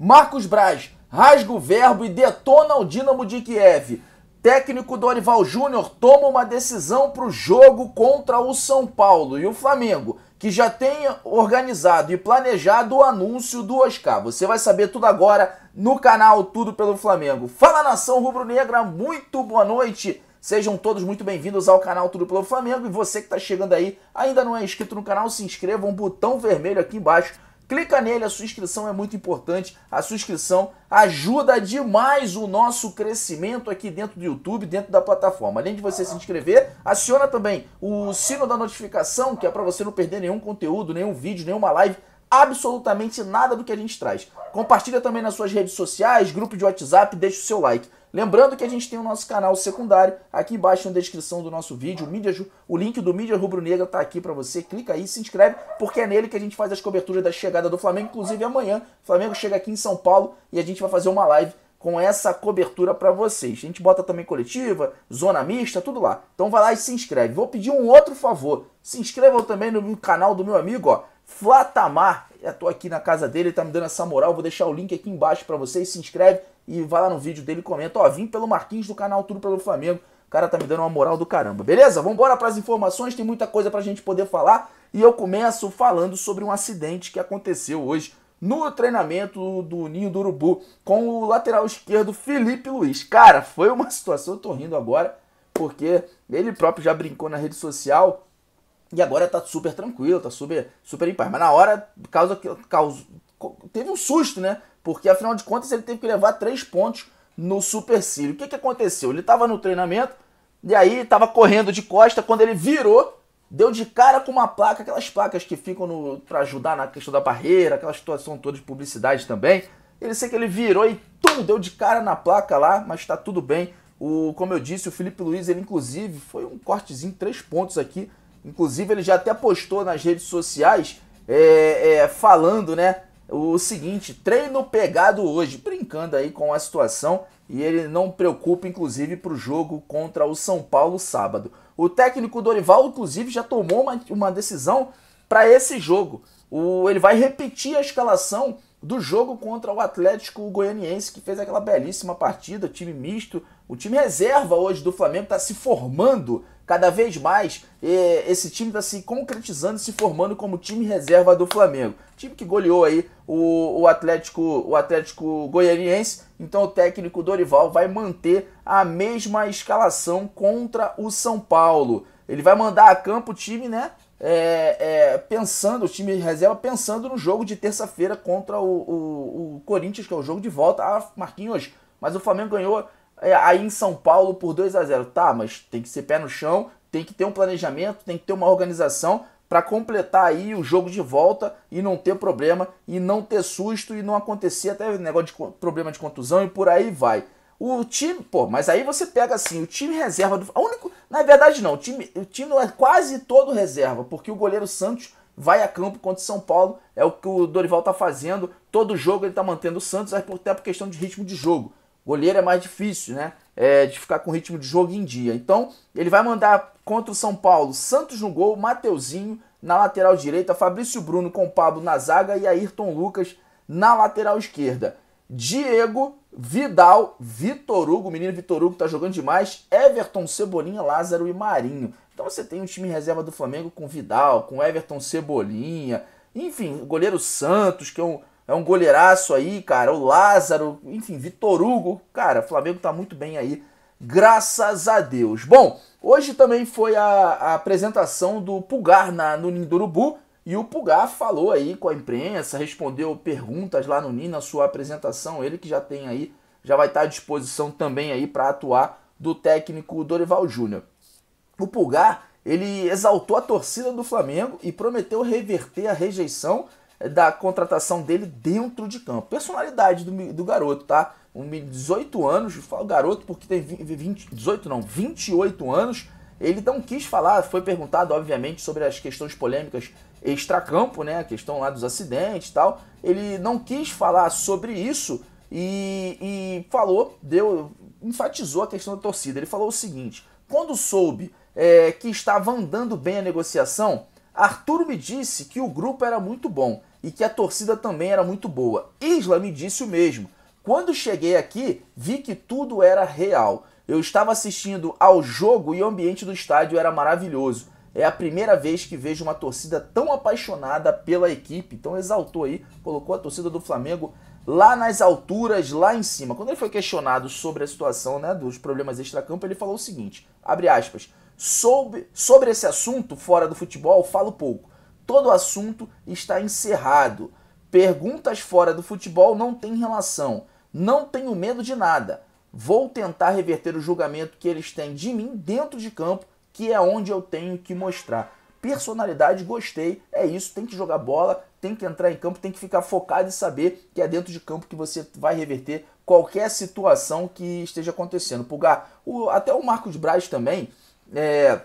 Marcos Braz rasga o verbo e detona o Dinamo de Kiev. Técnico Dorival Júnior toma uma decisão para o jogo contra o São Paulo e o Flamengo, que já tem organizado e planejado o anúncio do Oscar. Você vai saber tudo agora no canal Tudo pelo Flamengo. Fala nação rubro-negra, muito boa noite. Sejam todos muito bem-vindos ao canal Tudo pelo Flamengo e você que está chegando aí ainda não é inscrito no canal, se inscreva, um botão vermelho aqui embaixo Clica nele, a sua inscrição é muito importante. A sua inscrição ajuda demais o nosso crescimento aqui dentro do YouTube, dentro da plataforma. Além de você se inscrever, aciona também o sino da notificação, que é para você não perder nenhum conteúdo, nenhum vídeo, nenhuma live, absolutamente nada do que a gente traz. Compartilha também nas suas redes sociais, grupo de WhatsApp, deixa o seu like. Lembrando que a gente tem o nosso canal secundário aqui embaixo na descrição do nosso vídeo, o, Mídia, o link do Mídia Rubro Negra está aqui para você. Clica aí, se inscreve, porque é nele que a gente faz as coberturas da chegada do Flamengo. Inclusive amanhã, o Flamengo chega aqui em São Paulo e a gente vai fazer uma live com essa cobertura para vocês. A gente bota também coletiva, zona mista, tudo lá. Então vai lá e se inscreve. Vou pedir um outro favor. Se inscrevam também no canal do meu amigo, ó, Flatamar. Eu tô aqui na casa dele, tá me dando essa moral. Vou deixar o link aqui embaixo para vocês. Se inscreve e vai lá no vídeo dele e comenta, ó, vim pelo Marquinhos do canal Tudo pelo Flamengo. O cara tá me dando uma moral do caramba, beleza? Vamos embora para as informações, tem muita coisa pra gente poder falar. E eu começo falando sobre um acidente que aconteceu hoje no treinamento do Ninho do Urubu com o lateral esquerdo Felipe Luiz. Cara, foi uma situação, eu tô rindo agora, porque ele próprio já brincou na rede social e agora tá super tranquilo, tá super, super em paz. Mas na hora, causa, causa, teve um susto, né? Porque afinal de contas ele teve que levar três pontos no supercílio. O que, que aconteceu? Ele estava no treinamento e aí estava correndo de costa. Quando ele virou, deu de cara com uma placa, aquelas placas que ficam para ajudar na questão da barreira, aquela situação toda de publicidade também. Ele sei que ele virou e tum, deu de cara na placa lá, mas está tudo bem. O, como eu disse, o Felipe Luiz, ele inclusive foi um cortezinho, três pontos aqui. Inclusive, ele já até postou nas redes sociais é, é, falando, né? o seguinte: treino pegado hoje, brincando aí com a situação e ele não preocupa, inclusive, para o jogo contra o São Paulo sábado. O técnico Dorival, inclusive, já tomou uma, uma decisão para esse jogo. O, ele vai repetir a escalação do jogo contra o Atlético Goianiense, que fez aquela belíssima partida, time misto. O time reserva hoje do Flamengo está se formando cada vez mais é, esse time está se concretizando, se formando como time reserva do Flamengo. Time que goleou aí o, o Atlético, o Atlético Goianiense. Então o técnico Dorival vai manter a mesma escalação contra o São Paulo. Ele vai mandar a campo o time, né? É, é, pensando, o time reserva pensando no jogo de terça-feira contra o, o, o Corinthians, que é o jogo de volta. Ah, Marquinhos, mas o Flamengo ganhou é, aí em São Paulo por 2 a 0 Tá, mas tem que ser pé no chão, tem que ter um planejamento, tem que ter uma organização para completar aí o jogo de volta e não ter problema e não ter susto e não acontecer até negócio de problema de contusão e por aí vai. O time, pô, mas aí você pega assim, o time reserva do. A único, na verdade, não, o time, o time é quase todo reserva, porque o goleiro Santos vai a campo contra o São Paulo, é o que o Dorival tá fazendo. Todo jogo ele tá mantendo o Santos, até por questão de ritmo de jogo. Goleiro é mais difícil, né? É, de ficar com ritmo de jogo em dia. Então, ele vai mandar contra o São Paulo Santos no gol, Mateuzinho na lateral direita, Fabrício Bruno com Pablo na zaga e Ayrton Lucas na lateral esquerda. Diego, Vidal, Vitor Hugo, o menino Vitor Hugo tá jogando demais, Everton, Cebolinha, Lázaro e Marinho. Então você tem um time reserva do Flamengo com Vidal, com Everton, Cebolinha, enfim, goleiro Santos, que é um é um goleiraço aí, cara. O Lázaro, enfim, Vitor Hugo. Cara, o Flamengo tá muito bem aí, graças a Deus. Bom, hoje também foi a, a apresentação do Pulgar na, no Ninho do Urubu. E o Pulgar falou aí com a imprensa, respondeu perguntas lá no Ninho na sua apresentação. Ele que já tem aí, já vai estar tá à disposição também aí para atuar do técnico Dorival Júnior. O Pulgar, ele exaltou a torcida do Flamengo e prometeu reverter a rejeição da contratação dele dentro de campo. Personalidade do, do garoto, tá? Um 18 anos, falo garoto porque tem 20, 18 não, 28 anos. Ele não quis falar, foi perguntado, obviamente, sobre as questões polêmicas extracampo, né? A questão lá dos acidentes e tal. Ele não quis falar sobre isso e, e falou, deu, enfatizou a questão da torcida. Ele falou o seguinte: quando soube é, que estava andando bem a negociação, Arturo me disse que o grupo era muito bom e que a torcida também era muito boa. Isla me disse o mesmo. Quando cheguei aqui, vi que tudo era real. Eu estava assistindo ao jogo e o ambiente do estádio era maravilhoso. É a primeira vez que vejo uma torcida tão apaixonada pela equipe. Então exaltou aí, colocou a torcida do Flamengo lá nas alturas, lá em cima. Quando ele foi questionado sobre a situação né, dos problemas extracampo, ele falou o seguinte, abre aspas, sobre, sobre esse assunto fora do futebol falo pouco todo assunto está encerrado. Perguntas fora do futebol não têm relação. Não tenho medo de nada. Vou tentar reverter o julgamento que eles têm de mim dentro de campo, que é onde eu tenho que mostrar. Personalidade, gostei, é isso. Tem que jogar bola, tem que entrar em campo, tem que ficar focado e saber que é dentro de campo que você vai reverter qualquer situação que esteja acontecendo. Pulgar, o, até o Marcos Braz também. É,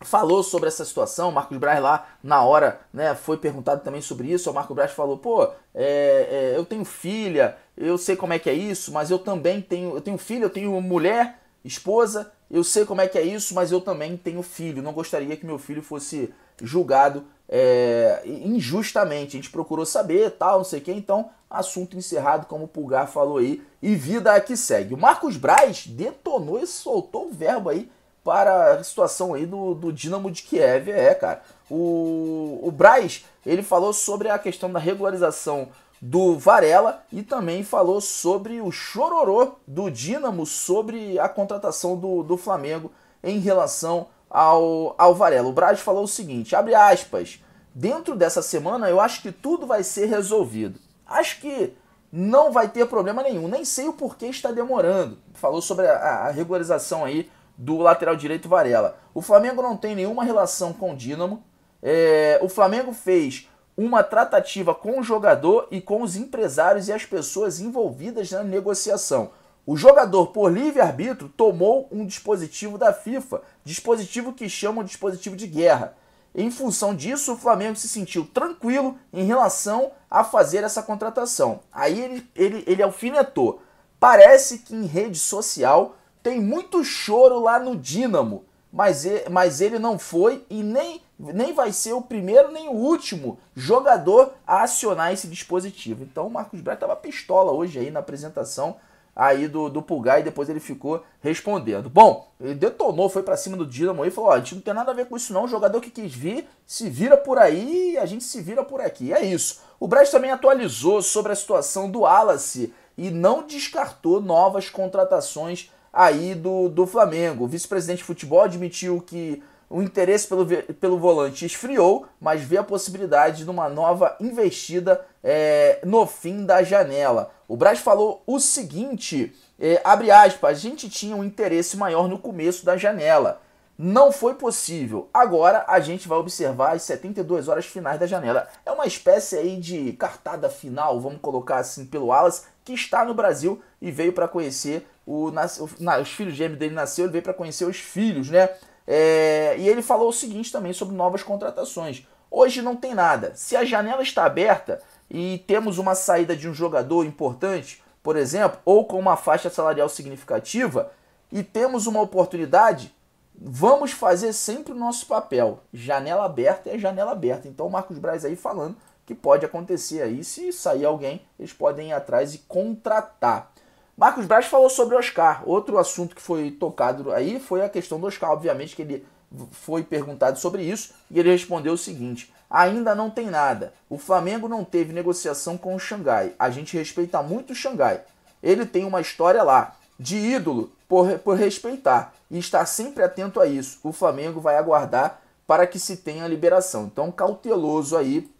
falou sobre essa situação, o Marcos Braz lá na hora né, foi perguntado também sobre isso, o Marcos Braz falou, pô, é, é, eu tenho filha, eu sei como é que é isso, mas eu também tenho, eu tenho filha, eu tenho mulher, esposa, eu sei como é que é isso, mas eu também tenho filho, não gostaria que meu filho fosse julgado é, injustamente, a gente procurou saber, tal, não sei o que, então assunto encerrado, como o Pulgar falou aí, e vida que segue. O Marcos Braz detonou e soltou o verbo aí, para a situação aí do, do Dinamo de Kiev. É, cara. O, o Braz, ele falou sobre a questão da regularização do Varela e também falou sobre o chororô do Dinamo sobre a contratação do, do Flamengo em relação ao, ao Varela. O Braz falou o seguinte, abre aspas, dentro dessa semana eu acho que tudo vai ser resolvido. Acho que não vai ter problema nenhum, nem sei o porquê está demorando. Falou sobre a, a regularização aí do lateral direito Varela. O Flamengo não tem nenhuma relação com o Dínamo. É, o Flamengo fez uma tratativa com o jogador e com os empresários e as pessoas envolvidas na negociação. O jogador, por livre-arbítrio, tomou um dispositivo da FIFA, dispositivo que chama de dispositivo de guerra. Em função disso, o Flamengo se sentiu tranquilo em relação a fazer essa contratação. Aí ele, ele, ele alfinetou. Parece que em rede social tem muito choro lá no Dínamo, mas, mas ele não foi e nem, nem vai ser o primeiro nem o último jogador a acionar esse dispositivo. Então o Marcos Braz estava pistola hoje aí na apresentação aí do, do Pulgar e depois ele ficou respondendo. Bom, ele detonou, foi para cima do Dinamo e falou: ó, a gente não tem nada a ver com isso, não. O jogador que quis vir se vira por aí e a gente se vira por aqui. É isso. O Braz também atualizou sobre a situação do Wallace e não descartou novas contratações aí do, do Flamengo. O vice-presidente de futebol admitiu que o interesse pelo, pelo volante esfriou, mas vê a possibilidade de uma nova investida é, no fim da janela. O Braz falou o seguinte: é, abre aspas, a gente tinha um interesse maior no começo da janela. Não foi possível. Agora a gente vai observar as 72 horas finais da janela. É uma espécie aí de cartada final, vamos colocar assim, pelo Alas, que está no Brasil e veio para conhecer o, o, os filhos gêmeos dele nasceu, ele veio para conhecer os filhos, né? É, e ele falou o seguinte também sobre novas contratações. Hoje não tem nada. Se a janela está aberta e temos uma saída de um jogador importante, por exemplo, ou com uma faixa salarial significativa, e temos uma oportunidade, Vamos fazer sempre o nosso papel. Janela aberta é janela aberta. Então o Marcos Braz aí falando que pode acontecer aí. Se sair alguém, eles podem ir atrás e contratar. Marcos Braz falou sobre o Oscar. Outro assunto que foi tocado aí foi a questão do Oscar. Obviamente que ele foi perguntado sobre isso e ele respondeu o seguinte: ainda não tem nada. O Flamengo não teve negociação com o Xangai. A gente respeita muito o Xangai. Ele tem uma história lá de ídolo por, por respeitar e estar sempre atento a isso. O Flamengo vai aguardar para que se tenha a liberação. Então, cauteloso aí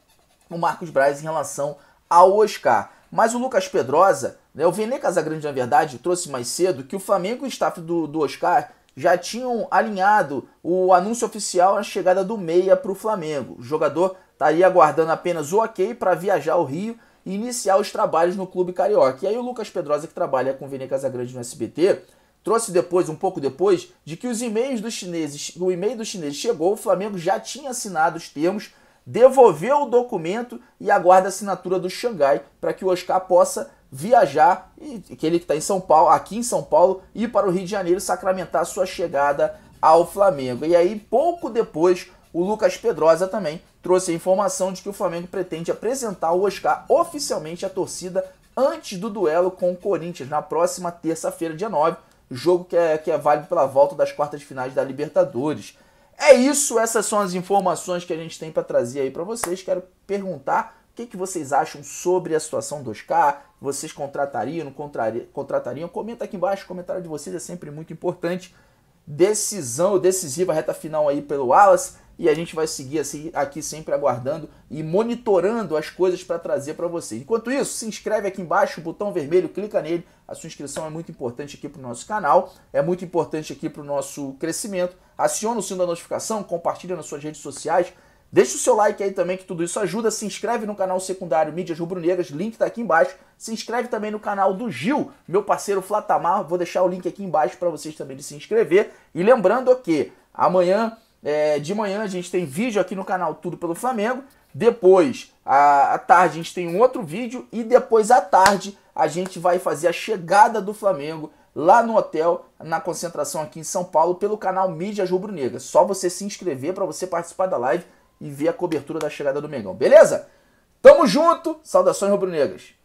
o Marcos Braz em relação ao Oscar. Mas o Lucas Pedrosa, né, o Vene Casagrande, na verdade, trouxe mais cedo que o Flamengo e o staff do, do Oscar já tinham alinhado o anúncio oficial à chegada do Meia para o Flamengo. O jogador estaria tá aguardando apenas o ok para viajar ao Rio e iniciar os trabalhos no Clube Carioca. E aí o Lucas Pedrosa, que trabalha com o Vene Casagrande no SBT, trouxe depois, um pouco depois, de que os e-mails dos chineses, o e-mail dos chineses chegou, o Flamengo já tinha assinado os termos, devolveu o documento e aguarda a assinatura do Xangai para que o Oscar possa viajar e que ele que está em São Paulo, aqui em São Paulo, ir para o Rio de Janeiro sacramentar sua chegada ao Flamengo. E aí pouco depois o Lucas Pedrosa também trouxe a informação de que o Flamengo pretende apresentar o Oscar oficialmente à torcida antes do duelo com o Corinthians na próxima terça-feira, dia 9 jogo que é, que é válido pela volta das quartas de finais da Libertadores. É isso, essas são as informações que a gente tem para trazer aí para vocês. Quero perguntar o que, que vocês acham sobre a situação do Oscar? Vocês contratariam, não contratariam, contratariam? Comenta aqui embaixo, o comentário de vocês é sempre muito importante. Decisão decisiva, reta final aí pelo Wallace e a gente vai seguir assim, aqui sempre aguardando e monitorando as coisas para trazer para vocês. Enquanto isso, se inscreve aqui embaixo, o botão vermelho, clica nele. A sua inscrição é muito importante aqui para o nosso canal, é muito importante aqui para o nosso crescimento. Aciona o sino da notificação, compartilha nas suas redes sociais. Deixa o seu like aí também, que tudo isso ajuda. Se inscreve no canal secundário Mídias Rubro-Negras, link tá aqui embaixo. Se inscreve também no canal do Gil, meu parceiro Flatamar. Vou deixar o link aqui embaixo para vocês também de se inscrever. E lembrando que amanhã é, de manhã a gente tem vídeo aqui no canal Tudo pelo Flamengo. Depois, à, à tarde, a gente tem um outro vídeo. E depois, à tarde, a gente vai fazer a chegada do Flamengo lá no hotel, na concentração aqui em São Paulo, pelo canal Mídias Rubro Negra. Só você se inscrever para você participar da live e ver a cobertura da chegada do Mengão, beleza? Tamo junto, saudações rubro-negras.